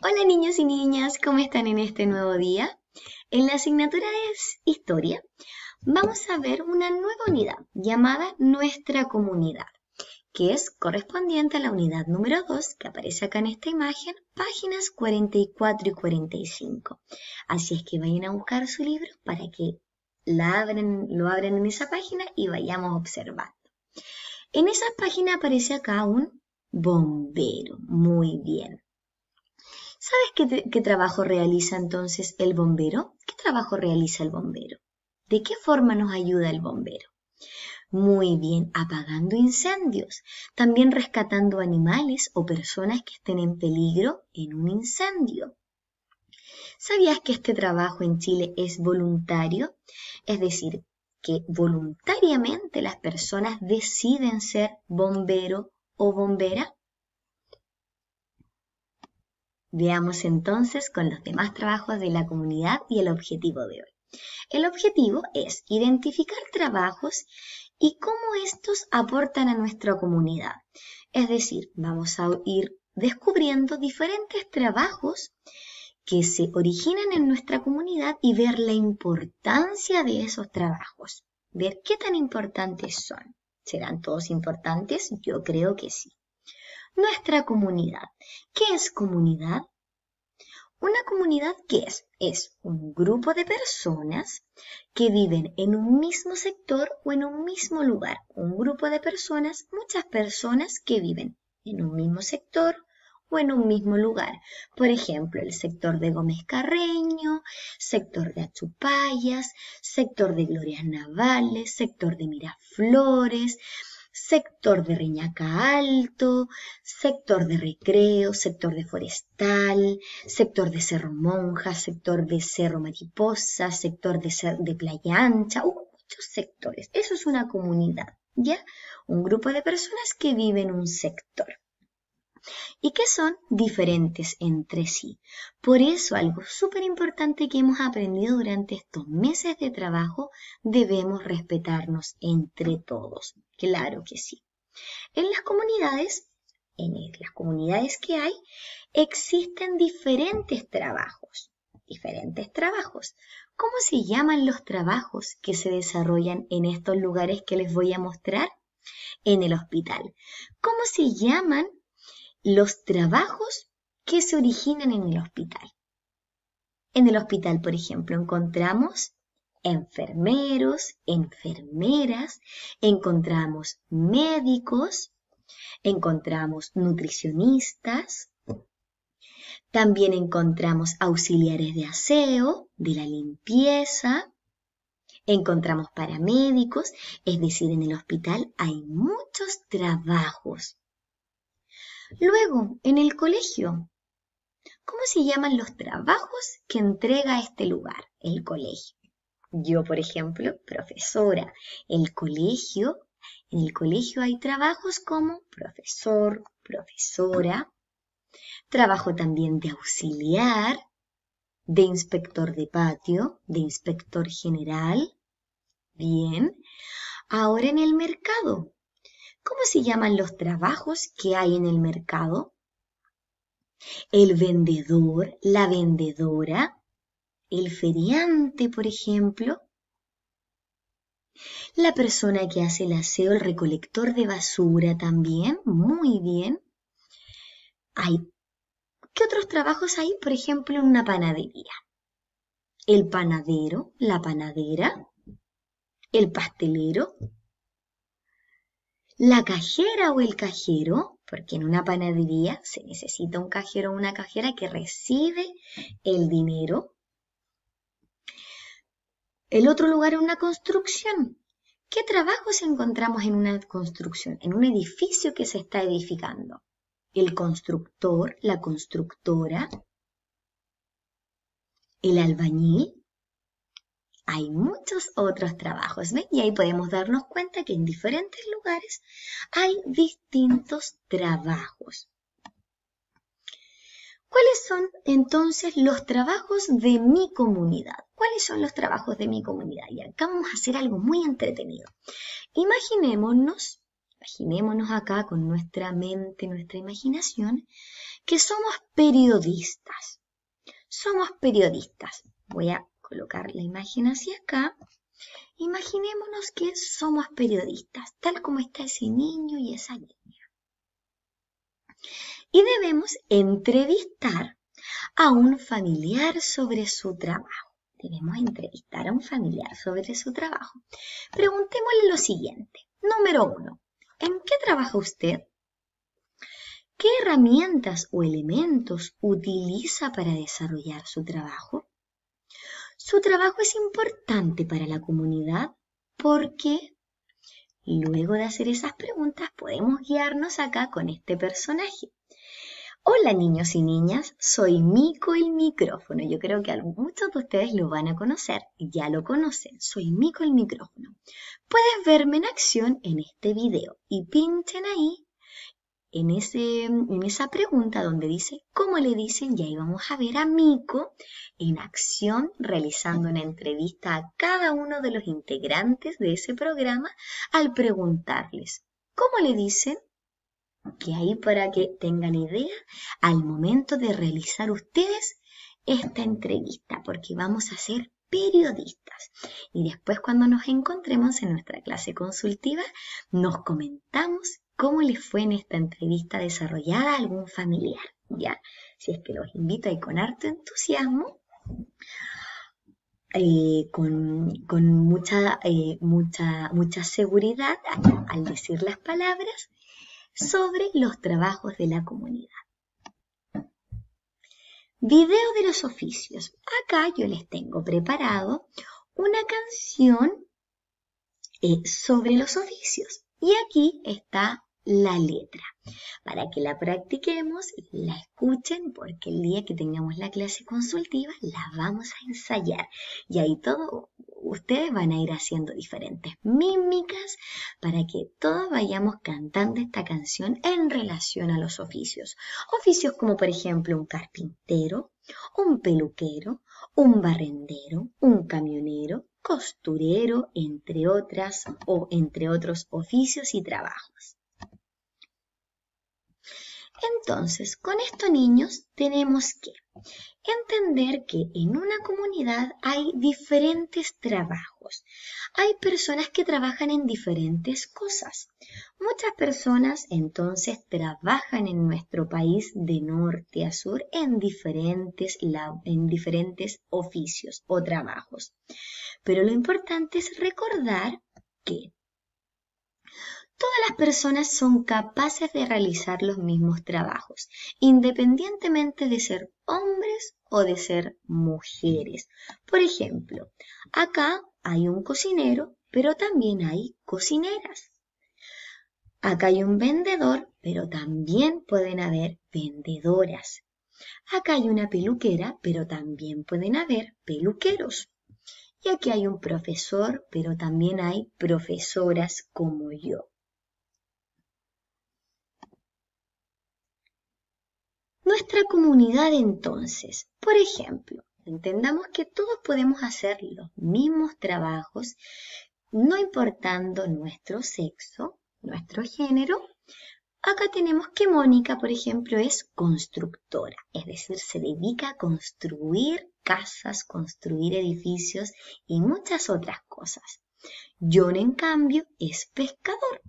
Hola niños y niñas, ¿cómo están en este nuevo día? En la asignatura de Historia vamos a ver una nueva unidad llamada Nuestra Comunidad, que es correspondiente a la unidad número 2 que aparece acá en esta imagen, páginas 44 y 45. Así es que vayan a buscar su libro para que lo abran en esa página y vayamos observando. En esa página aparece acá un bombero. Muy bien. ¿Sabes qué, trabajo realiza entonces el bombero? ¿Qué trabajo realiza el bombero? ¿De qué forma nos ayuda el bombero? Muy bien, apagando incendios, también rescatando animales o personas que estén en peligro en un incendio. ¿Sabías que este trabajo en Chile es voluntario? Es decir, que voluntariamente las personas deciden ser bombero o bombera. Veamos entonces con los demás trabajos de la comunidad y el objetivo de hoy. El objetivo es identificar trabajos y cómo estos aportan a nuestra comunidad. Es decir, vamos a ir descubriendo diferentes trabajos que se originan en nuestra comunidad y ver la importancia de esos trabajos, ver qué tan importantes son. ¿Serán todos importantes? Yo creo que sí nuestra comunidad. ¿Qué es comunidad? Una comunidad que es, es un grupo de personas que viven en un mismo sector o en un mismo lugar. Un grupo de personas, muchas personas que viven en un mismo sector o en un mismo lugar. Por ejemplo, el sector de Gómez Carreño, sector de Achupayas, sector de Glorias Navales, sector de Miraflores, sector de Reñaca Alto, sector de Recreo, sector de Forestal, sector de Cerro Monja, sector de Cerro Mariposa, sector de, de Playa Ancha, muchos sectores. Eso es una comunidad, ¿ya? Un grupo de personas que viven en un sector y que son diferentes entre sí. Por eso, algo súper importante que hemos aprendido durante estos meses de trabajo, debemos respetarnos entre todos. Claro que sí. En las comunidades, en las comunidades que hay, existen diferentes trabajos. Diferentes trabajos. ¿Cómo se llaman los trabajos que se desarrollan en estos lugares que les voy a mostrar? En el hospital. ¿Cómo se llaman los trabajos que se originan en el hospital. En el hospital, por ejemplo, encontramos enfermeros, enfermeras, encontramos médicos, encontramos nutricionistas, también encontramos auxiliares de aseo, de la limpieza, encontramos paramédicos, es decir, en el hospital hay muchos trabajos. Luego, en el colegio, ¿cómo se llaman los trabajos que entrega este lugar, el colegio? Yo, por ejemplo, profesora. El colegio, en el colegio hay trabajos como profesor, profesora. Trabajo también de auxiliar, de inspector de patio, de inspector general. Bien. Ahora en el mercado, ¿Cómo se llaman los trabajos que hay en el mercado? El vendedor, la vendedora, el feriante, por ejemplo. La persona que hace el aseo, el recolector de basura también, muy bien. Hay, ¿Qué otros trabajos hay, por ejemplo, en una panadería? El panadero, la panadera, el pastelero, la cajera o el cajero, porque en una panadería se necesita un cajero o una cajera que recibe el dinero. El otro lugar es una construcción. ¿Qué trabajos encontramos en una construcción, en un edificio que se está edificando? El constructor, la constructora, el albañil, hay muchos otros trabajos, ¿ven? Y ahí podemos darnos cuenta que en diferentes lugares hay distintos trabajos. ¿Cuáles son entonces los trabajos de mi comunidad? ¿Cuáles son los trabajos de mi comunidad? Y acá vamos a hacer algo muy entretenido. Imaginémonos, imaginémonos acá con nuestra mente, nuestra imaginación, que somos periodistas. Somos periodistas. Voy a colocar la imagen hacia acá. Imaginémonos que somos periodistas, tal como está ese niño y esa niña. Y debemos entrevistar a un familiar sobre su trabajo. Debemos entrevistar a un familiar sobre su trabajo. Preguntémosle lo siguiente. Número uno, ¿en qué trabaja usted? ¿Qué herramientas o elementos utiliza para desarrollar su trabajo? Su trabajo es importante para la comunidad porque luego de hacer esas preguntas podemos guiarnos acá con este personaje. Hola niños y niñas, soy Mico el micrófono. Yo creo que muchos de ustedes lo van a conocer, ya lo conocen. Soy Mico el micrófono. Puedes verme en acción en este video y pinchen ahí en, ese, en esa pregunta donde dice, ¿cómo le dicen? Y ahí vamos a ver a Mico en acción realizando una entrevista a cada uno de los integrantes de ese programa al preguntarles, ¿cómo le dicen? Que ahí para que tengan idea al momento de realizar ustedes esta entrevista, porque vamos a hacer periodistas. Y después cuando nos encontremos en nuestra clase consultiva, nos comentamos cómo les fue en esta entrevista desarrollada a algún familiar, ¿ya? Si es que los invito ahí con harto entusiasmo, eh, con, mucha, eh, mucha, mucha seguridad al decir las palabras sobre los trabajos de la comunidad. Video de los oficios. Acá yo les tengo preparado una canción eh, sobre los oficios. Y aquí está la letra para que la practiquemos la escuchen porque el día que tengamos la clase consultiva la vamos a ensayar y ahí todos ustedes van a ir haciendo diferentes mímicas para que todos vayamos cantando esta canción en relación a los oficios. Oficios como por ejemplo un carpintero, un peluquero, un barrendero, un camionero, costurero, entre otras o entre otros oficios y trabajos. Entonces, con esto, niños tenemos que entender que en una comunidad hay diferentes trabajos. Hay personas que trabajan en diferentes cosas. Muchas personas entonces trabajan en nuestro país de norte a sur en diferentes, en diferentes oficios o trabajos. Pero lo importante es recordar que todas las personas son capaces de realizar los mismos trabajos, independientemente de ser hombres o de ser mujeres. Por ejemplo, acá hay un cocinero, pero también hay cocineras. Acá hay un vendedor, pero también pueden haber vendedoras. Acá hay una peluquera, pero también pueden haber peluqueros. Y aquí hay un profesor, pero también hay profesoras como yo. nuestra comunidad entonces. Por ejemplo, entendamos que todos podemos hacer los mismos trabajos, no importando nuestro sexo, nuestro género. Acá tenemos que Mónica, por ejemplo, es constructora, es decir, se dedica a construir casas, construir edificios y muchas otras cosas. John, en cambio, es pescador.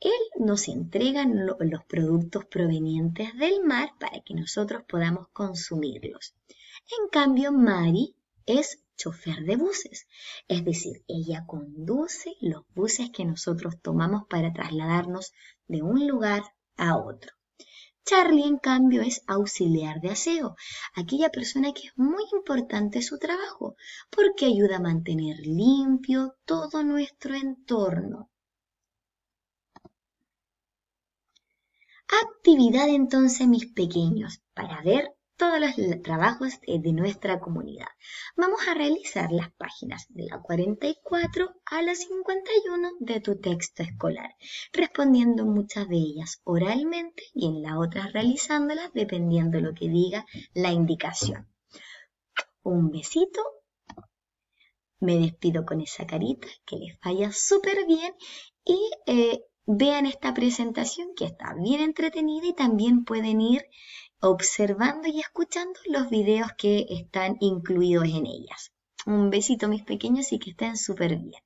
Él nos entrega los productos provenientes del mar para que nosotros podamos consumirlos. En cambio, Mari es chofer de buses, es decir, ella conduce los buses que nosotros tomamos para trasladarnos de un lugar a otro. Charlie, en cambio, es auxiliar de aseo, aquella persona que es muy importante su trabajo, porque ayuda a mantener limpio todo nuestro entorno. Actividad entonces, mis pequeños, para ver todos los trabajos eh, de nuestra comunidad. Vamos a realizar las páginas de la 44 a la 51 de tu texto escolar, respondiendo muchas de ellas oralmente y en la otra realizándolas dependiendo lo que diga la indicación. Un besito. Me despido con esa carita que les falla súper bien y eh, vean esta presentación que está bien entretenida y también pueden ir observando y escuchando los videos que están incluidos en ellas. Un besito mis pequeños y que estén súper bien.